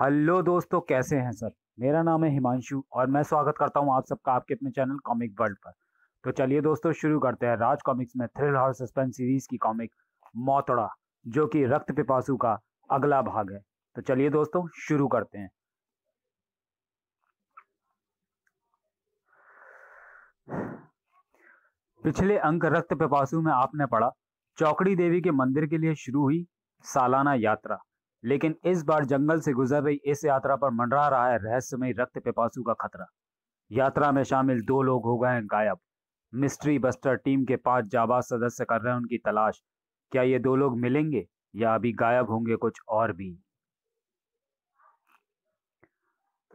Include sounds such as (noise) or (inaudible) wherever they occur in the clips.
hello दोस्तों कैसे हैं सर मेरा नाम है हिमांशु और मैं स्वागत करता हूं आप सबका आपके अपने चैनल कॉमिक वर्ल्ड पर तो चलिए दोस्तों शुरू करते हैं राज कॉमिक्स में थ्रिल हॉर सस्पेंस सीरीज की कॉमिक मौतड़ा जो कि रक्त पिपासु का अगला भाग है तो चलिए दोस्तों शुरू करते हैं पिछले अंक रक्त पिपासु में आपने पढ़ा चौकड़ी देवी के मंदिर के लिए शुरू हुई सालाना यात्रा लेकिन इस बार जंगल से गुजर रही इस यात्रा पर मंडरा रहा है रहस्यमय रक्त पिपासू का खतरा यात्रा में शामिल दो लोग हो गए हैं गायब मिस्ट्री बस्टर टीम के पांच जाबाज सदस्य कर रहे हैं उनकी तलाश क्या ये दो लोग मिलेंगे या अभी गायब होंगे कुछ और भी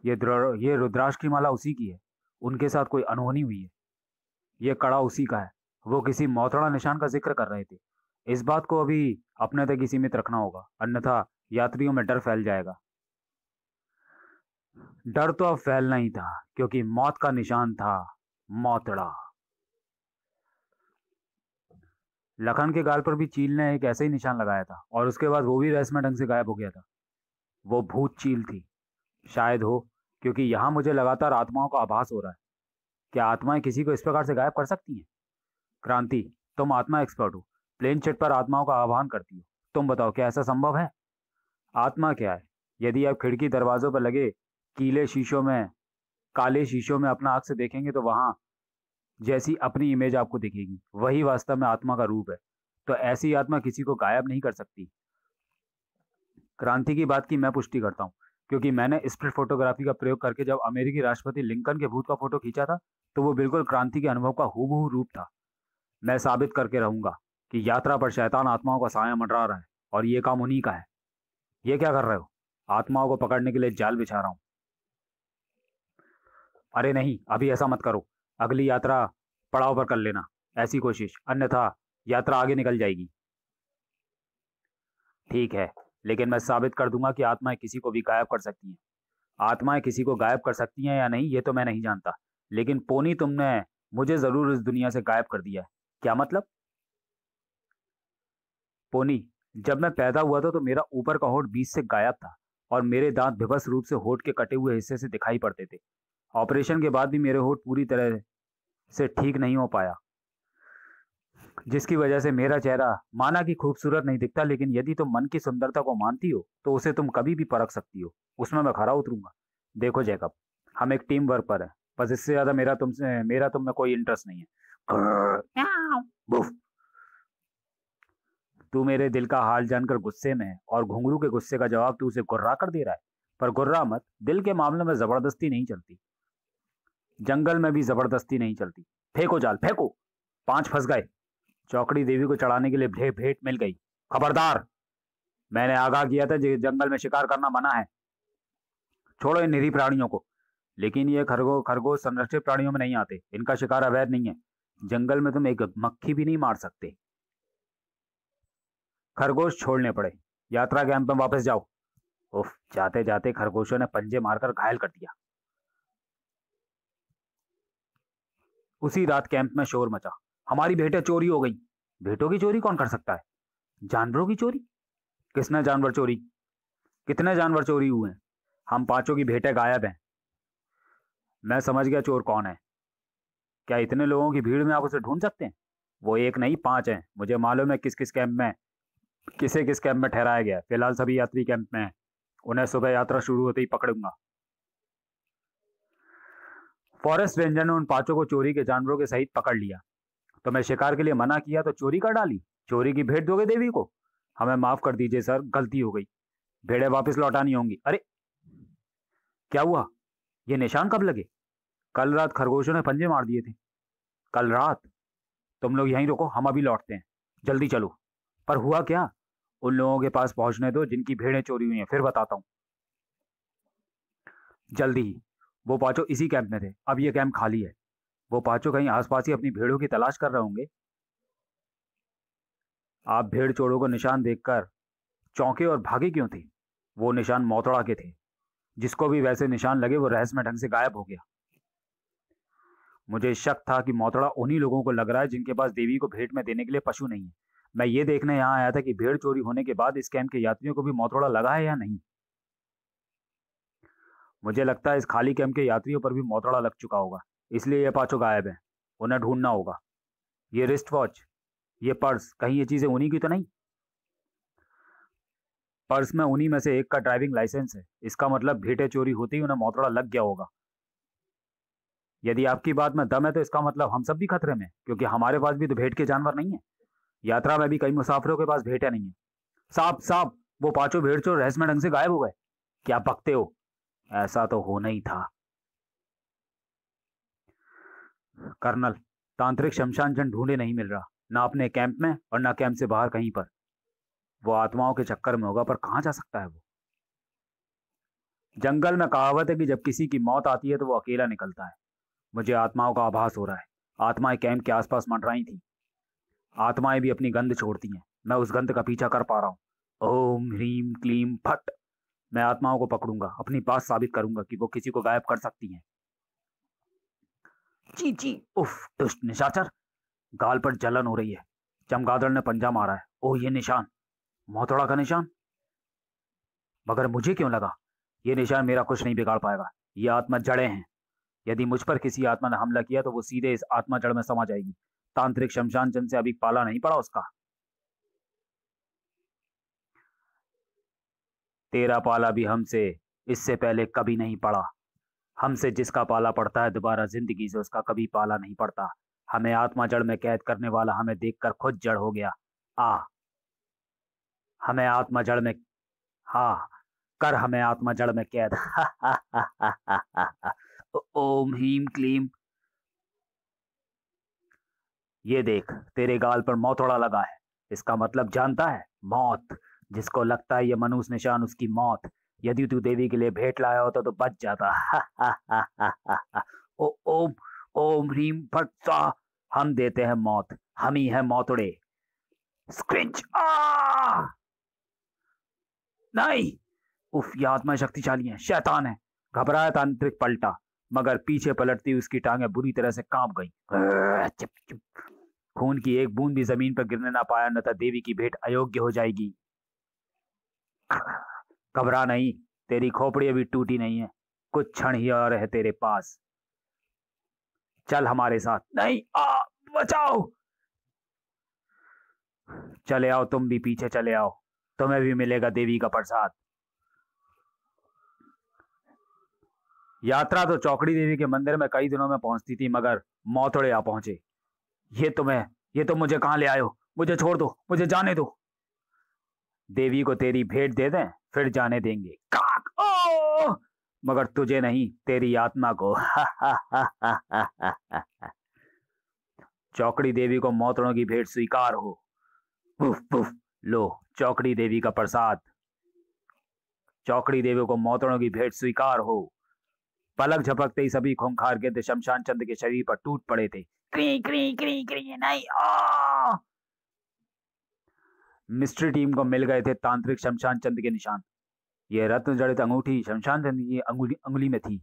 ये ये रुद्राक्ष की माला उसी की है उनके साथ कोई अनहोनी हुई है ये कड़ा उसी का है वो किसी मोतड़ा निशान का जिक्र कर रहे थे इस बात को अभी अपने तक ही सीमित रखना होगा अन्यथा यात्रियों में डर फैल जाएगा डर तो अब फैलना ही था क्योंकि मौत का निशान था मौतड़ा लखन के गाल पर भी चील ने एक ऐसे ही निशान लगाया था और उसके बाद वो भी रहस्यमय ढंग से गायब हो गया था वो भूत चील थी शायद हो क्योंकि यहां मुझे लगातार आत्माओं का आभास हो रहा है क्या आत्माएं किसी को इस प्रकार से गायब कर सकती हैं क्रांति तुम आत्मा एक्सपर्ट हो प्लेन चिट पर आत्माओं का आह्वान करती हो तुम बताओ क्या ऐसा संभव है आत्मा क्या है यदि आप खिड़की दरवाजों पर लगे कीले शीशों में काले शीशों में अपना आंख से देखेंगे तो वहां जैसी अपनी इमेज आपको दिखेगी वही वास्तव में आत्मा का रूप है तो ऐसी आत्मा किसी को गायब नहीं कर सकती क्रांति की बात की मैं पुष्टि करता हूँ क्योंकि मैंने स्प्रिट फोटोग्राफी का प्रयोग करके जब अमेरिकी राष्ट्रपति लिंकन के भूत का फोटो खींचा था तो वो बिल्कुल क्रांति के अनुभव का हूबहू रूप था मैं साबित करके रहूंगा कि यात्रा पर शैतान आत्माओं का साया मंडरा रहा है और ये काम उन्हीं का है ये क्या कर रहे हो आत्माओं को पकड़ने के लिए जाल बिछा रहा हूं अरे नहीं अभी ऐसा मत करो अगली यात्रा पड़ाव पर कर लेना ऐसी कोशिश अन्यथा यात्रा आगे निकल जाएगी ठीक है लेकिन मैं साबित कर दूंगा कि आत्माएं किसी को भी गायब कर सकती हैं आत्माएं किसी को गायब कर सकती हैं या नहीं ये तो मैं नहीं जानता लेकिन पोनी तुमने मुझे ज़रूर इस दुनिया से गायब कर दिया है क्या मतलब पोनी जब मैं पैदा हुआ था तो मेरा ऊपर का होठ बीच से गायब था और मेरे दांत विभस रूप से होठ के कटे हुए हिस्से से दिखाई पड़ते थे ऑपरेशन के बाद भी मेरे होठ पूरी तरह से ठीक नहीं हो पाया जिसकी वजह से मेरा चेहरा माना कि खूबसूरत नहीं दिखता लेकिन यदि तुम मन की सुंदरता को मानती हो तो उसे तुम कभी भी परख सकती हो उसमें मैं खरा उतरूंगा देखो जैकब हम एक टीम वर्क पर है बस इससे ज्यादा मेरा तुमसे मेरा तुम में कोई इंटरेस्ट नहीं है तू मेरे दिल का हाल जानकर गुस्से में है और घुंगरू के गुस्से का जवाब तू उसे गुर्रा कर दे रहा है पर गुर्रा मत दिल के मामले में जबरदस्ती नहीं चलती जंगल में भी जबरदस्ती नहीं चलती फेंको जाल फेंको पांच फंस गए चौकड़ी देवी को चढ़ाने के लिए भेंट भेंट मिल गई खबरदार मैंने आगाह किया था जंगल में शिकार करना मना है छोड़ो इन निरी प्राणियों को लेकिन ये खरगो खरगोश संरक्षित प्राणियों में नहीं आते इनका शिकार अवैध नहीं है जंगल में तुम एक मक्खी भी नहीं मार सकते खरगोश छोड़ने पड़े यात्रा कैंप में वापस जाओ उफ जाते जाते खरगोशों ने पंजे मारकर घायल कर दिया उसी रात कैंप में शोर मचा हमारी भेटें चोरी हो गई भेटों की चोरी कौन कर सकता है जानवरों की चोरी किसने जानवर चोरी कितने जानवर चोरी हुए हैं हम पांचों की भेटें गायब हैं मैं समझ गया चोर कौन है क्या इतने लोगों की भीड़ में आप उसे ढूंढ सकते हैं वो एक नहीं पांच हैं मुझे मालूम है किस किस कैंप में किसे किस कैंप में ठहराया गया फिलहाल सभी यात्री कैंप में हैं उन्हें सुबह यात्रा शुरू होते ही पकड़ूंगा फॉरेस्ट रेंजर ने उन पांचों को चोरी के जानवरों के सहित पकड़ लिया तो मैं शिकार के लिए मना किया तो चोरी कर डाली चोरी की भेंट दोगे देवी को हमें माफ कर दीजिए सर गलती हो गई भेड़े वापस लौटानी होंगी अरे क्या हुआ ये निशान कब लगे कल रात खरगोशों ने पंजे मार दिए थे कल रात तुम लोग यहीं रुको हम अभी लौटते हैं जल्दी चलो पर हुआ क्या उन लोगों के पास पहुंचने दो जिनकी भेड़ें चोरी हुई हैं फिर बताता हूं जल्दी ही वो पाचो इसी कैंप में थे अब ये कैंप खाली है वो पाचो कहीं आसपास ही अपनी भेड़ों की तलाश कर रहे होंगे आप भेड़ चोरों को निशान देखकर चौंके और भागे क्यों थे वो निशान मौतड़ा के थे जिसको भी वैसे निशान लगे वो रहस्य ढंग से गायब हो गया मुझे शक था कि मौतड़ा उन्हीं लोगों को लग रहा है जिनके पास देवी को भेंट में देने के लिए पशु नहीं है मैं ये देखने यहाँ आया था कि भेड़ चोरी होने के बाद इस कैंप के यात्रियों को भी मोतोड़ा लगा है या नहीं मुझे लगता है इस खाली कैंप के यात्रियों पर भी मौतड़ा लग चुका होगा इसलिए ये पाँचों गायब है उन्हें ढूंढना होगा ये रिस्ट वॉच ये पर्स कहीं ये चीज़ें उन्हीं की तो नहीं पर्स में उन्हीं में से एक का ड्राइविंग लाइसेंस है इसका मतलब भेटे चोरी होते ही उन्हें मौतड़ा लग गया होगा यदि आपकी बात में दम है तो इसका मतलब हम सब भी खतरे में क्योंकि हमारे पास भी तो भेंट के जानवर नहीं है यात्रा में भी कई मुसाफिरों के पास भेटा नहीं है साफ साफ वो पांचों भेड़ चोर रहस्यमय ढंग से गायब हो गए क्या पकते हो ऐसा तो होना ही था कर्नल तांत्रिक शमशान जन ढूंढे नहीं मिल रहा ना अपने कैंप में और ना कैंप से बाहर कहीं पर वो आत्माओं के चक्कर में होगा पर कहा जा सकता है वो जंगल में कहावत है कि जब किसी की मौत आती है तो वो अकेला निकलता है मुझे आत्माओं का आभास हो रहा है आत्माएं कैंप के आसपास मंडराई थी आत्माएं भी अपनी गंध छोड़ती हैं मैं उस गंध का पीछा कर पा रहा हूँ ओम ह्रीम क्लीम फट मैं आत्माओं को पकड़ूंगा अपनी बात साबित करूंगा कि वो किसी को गायब कर सकती हैं ची ची उफ दुष्ट निशाचर गाल पर जलन हो रही है चमगादड़ ने पंजा मारा है ओह ये निशान मोहतोड़ा का निशान मगर मुझे क्यों लगा ये निशान मेरा कुछ नहीं बिगाड़ पाएगा ये आत्मा जड़े हैं यदि मुझ पर किसी आत्मा ने हमला किया तो वो सीधे इस आत्मा जड़ में समा जाएगी तांत्रिक शमशान चंद से अभी पाला नहीं पड़ा उसका तेरा पाला भी हमसे इससे पहले कभी नहीं पड़ा हमसे जिसका पाला पड़ता है दोबारा जिंदगी से उसका कभी पाला नहीं पड़ता हमें आत्मा जड़ में कैद करने वाला हमें देखकर खुद जड़ हो गया आ हमें आत्मा जड़ में हा कर हमें आत्मा जड़ में कैद (laughs) ओम हीम क्लीम ये देख तेरे गाल पर मौतोड़ा लगा है इसका मतलब जानता है मौत जिसको लगता है ये मनुष निशान उसकी मौत यदि तू देवी के लिए भेंट लाया होता तो बच जाता ओ ओम ओम ह्रीम फटा हम देते हैं मौत हम ही हैं मौतड़े स्क्रिंच आ नहीं उफ ये आत्मा शक्तिशाली है शैतान है घबराया तांत्रिक पलटा मगर पीछे पलटती उसकी टांगे बुरी तरह से कांप गई चिप चिप खून की एक बूंद भी जमीन पर गिरने ना पाया न था तो देवी की भेंट अयोग्य हो जाएगी घबरा नहीं तेरी खोपड़ी अभी टूटी नहीं है कुछ क्षण ही और है तेरे पास चल हमारे साथ नहीं आ बचाओ चले आओ तुम भी पीछे चले आओ तुम्हें भी मिलेगा देवी का प्रसाद यात्रा तो चौकड़ी देवी के मंदिर में कई दिनों में पहुंचती थी मगर मौतड़े आ पहुंचे ये तुम्हें तो ये तुम तो मुझे कहाँ ले आयो मुझे छोड़ दो मुझे जाने दो देवी को तेरी भेंट दे दें फिर जाने देंगे काक ओ मगर तुझे नहीं तेरी आत्मा को (laughs) चौकड़ी देवी को मोतरों की भेंट स्वीकार हो पुफ पुफ लो चौकड़ी देवी का प्रसाद चौकड़ी देवी को मोतरों की भेंट स्वीकार हो पलक झपकते ही सभी खूंखार गिद्ध शमशान चंद के शरीर पर टूट पड़े थे क्री क्री क्री क्री नहीं ओ मिस्ट्री टीम को मिल गए थे तांत्रिक शमशान चंद के निशान यह रत्न जड़ित अंगूठी शमशान चंद की अंगुली, में थी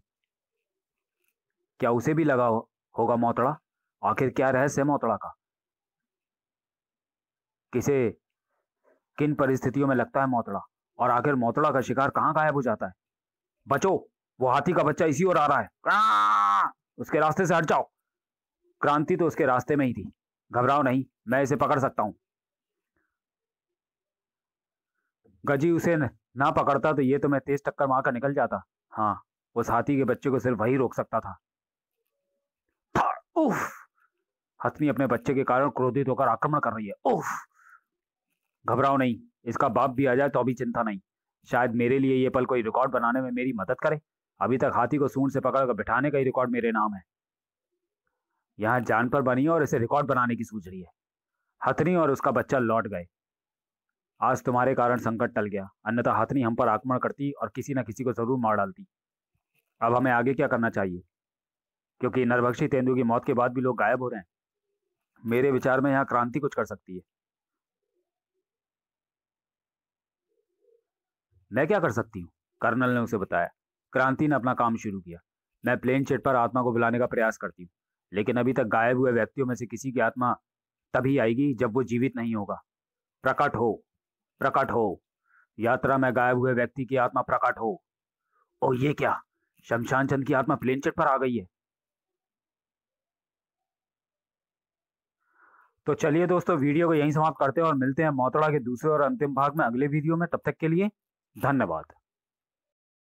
क्या उसे भी लगा हो, होगा मोतड़ा आखिर क्या रहस्य मोतड़ा का किसे किन परिस्थितियों में लगता है मोतड़ा और आखिर मोतड़ा का शिकार कहाँ गायब हो जाता है बचो वो हाथी का बच्चा इसी ओर आ रहा है उसके रास्ते से हट जाओ क्रांति तो उसके रास्ते में ही थी घबराओ नहीं मैं इसे पकड़ सकता हूं गजी उसे ना पकड़ता तो ये तो मैं तेज टक्कर मारकर निकल जाता हाँ उस हाथी के बच्चे को सिर्फ वही रोक सकता था उफ हथनी अपने बच्चे के कारण क्रोधित होकर आक्रमण कर रही है उफ घबराओ नहीं इसका बाप भी आ जाए तो अभी चिंता नहीं शायद मेरे लिए ये पल कोई रिकॉर्ड बनाने में मेरी मदद करे अभी तक हाथी को सूंड से पकड़कर बिठाने का ही रिकॉर्ड मेरे नाम है यहाँ जान पर बनी और इसे रिकॉर्ड बनाने की सूझ रही है हथनी और उसका बच्चा लौट गए आज तुम्हारे कारण संकट टल गया अन्यथा हथनी हम पर आक्रमण करती और किसी न किसी को जरूर मार डालती अब हमें आगे क्या करना चाहिए क्योंकि नरभक्षी तेंदु की मौत के बाद भी लोग गायब हो रहे हैं मेरे विचार में यहाँ क्रांति कुछ कर सकती है मैं क्या कर सकती हूँ कर्नल ने उसे बताया क्रांति ने अपना काम शुरू किया मैं प्लेन चिट पर आत्मा को बुलाने का प्रयास करती हूँ लेकिन अभी तक गायब हुए व्यक्तियों में से किसी की आत्मा तभी आएगी जब वो जीवित नहीं होगा प्रकट हो प्रकट हो यात्रा में गायब हुए व्यक्ति की आत्मा प्रकट हो ओ ये क्या शमशान चंद की आत्मा प्लेन चिट पर आ गई है तो चलिए दोस्तों वीडियो को यहीं समाप्त करते हैं और मिलते हैं मोतड़ा के दूसरे और अंतिम भाग में अगले वीडियो में तब तक के लिए धन्यवाद